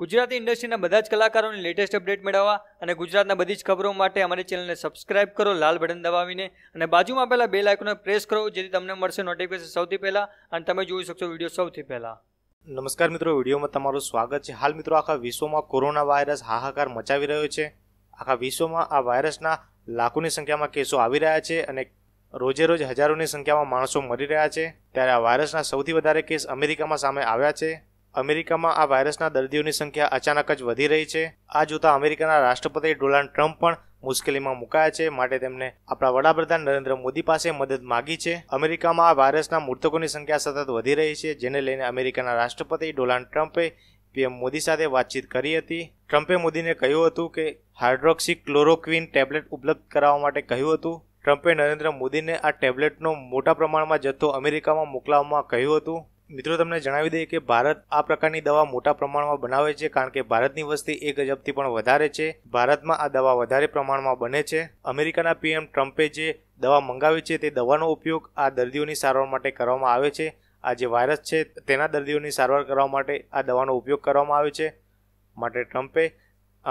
ગુજરાતી ઇન્ડસ્ટ્રીના બધા જ કલાકારોની લેટેસ્ટ અપડેટ મેળવવા અને ગુજરાતના બધી જ ખબરો માટે અમારી ચેનલને સબસ્ક્રાઇબ કરો લાલ બટન દબાવીને અને બાજુમાં પહેલાં બે લાઇકોને પ્રેસ કરો જેથી તમને મળશે નોટિફિકેશન સૌથી પહેલાં અને તમે જોઈ શકશો વિડીયો સૌથી પહેલાં નમસ્કાર મિત્રો વિડીયોમાં તમારું સ્વાગત છે હાલ મિત્રો આખા વિશ્વમાં કોરોના વાયરસ હાહાકાર મચાવી રહ્યો છે આખા વિશ્વમાં આ વાયરસના લાખોની સંખ્યામાં કેસો આવી રહ્યા છે અને રોજે રોજ હજારોની સંખ્યામાં માણસો મરી રહ્યા છે ત્યારે આ વાયરસના સૌથી વધારે કેસ અમેરિકામાં સામે આવ્યા છે અમેરિકામાં આ વાયરસના દર્દીઓની સંખ્યા અચાનક જ વધી રહી છે આ જોતા અમેરિકાના રાષ્ટ્રપતિ ડોનાલ્ડ ટ્રમ્પ પણ મુશ્કેલીમાં મુકાયા છે માટે તેમને આપણા વડાપ્રધાન નરેન્દ્ર મોદી પાસે મદદ માગી છે અમેરિકામાં આ વાયરસના મૃતકોની સંખ્યા સતત વધી રહી છે જેને લઈને અમેરિકાના રાષ્ટ્રપતિ ડોનાલ્ડ ટ્રમ્પે પીએમ મોદી સાથે વાતચીત કરી હતી ટ્રમ્પે મોદીને કહ્યું હતું કે હાઇડ્રોક્સી ક્લોરોક્વિન ટેબ્લેટ ઉપલબ્ધ કરાવવા માટે કહ્યું હતું ટ્રમ્પે નરેન્દ્ર મોદીને આ ટેબ્લેટનો મોટા પ્રમાણમાં જથ્થો અમેરિકામાં મોકલાવવામાં કહ્યું હતું મિત્રો તમને જણાવી દઈએ કે ભારત આ પ્રકારની દવા મોટા પ્રમાણમાં બનાવે છે કારણ કે ભારતની વસ્તી એક અજબથી પણ વધારે છે ભારતમાં આ દવા વધારે પ્રમાણમાં બને છે અમેરિકાના પીએમ ટ્રમ્પે જે દવા મંગાવી છે તે દવાનો ઉપયોગ આ દર્દીઓની સારવાર માટે કરવામાં આવે છે આ જે વાયરસ છે તેના દર્દીઓની સારવાર કરવા માટે આ દવાનો ઉપયોગ કરવામાં આવે છે માટે ટ્રમ્પે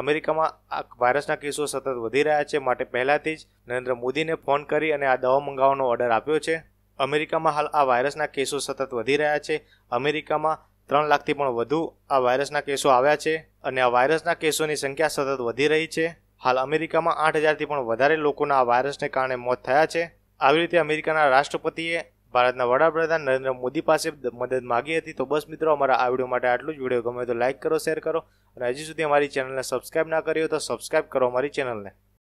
અમેરિકામાં આ વાયરસના કેસો સતત વધી રહ્યા છે માટે પહેલાંથી જ નરેન્દ્ર મોદીને ફોન કરી અને આ દવા મંગાવવાનો ઓર્ડર આપ્યો છે અમેરિકામાં હાલ આ વાયરસના કેસો સતત વધી રહ્યા છે અમેરિકામાં ત્રણ લાખથી પણ વધુ આ વાયરસના કેસો આવ્યા છે અને આ વાયરસના કેસોની સંખ્યા સતત વધી રહી છે હાલ અમેરિકામાં આઠ હજારથી પણ વધારે લોકોના આ વાયરસને કારણે મોત થયા છે આવી રીતે અમેરિકાના રાષ્ટ્રપતિએ ભારતના વડાપ્રધાન નરેન્દ્ર મોદી પાસે મદદ માગી હતી તો બસ મિત્રો અમારા આ વિડીયો માટે આટલું જ વિડીયો ગમે તો લાઇક કરો શેર કરો અને હજી સુધી અમારી ચેનલને સબસ્ક્રાઇબ ના કર્યો તો સબસ્ક્રાઇબ કરો અમારી ચેનલને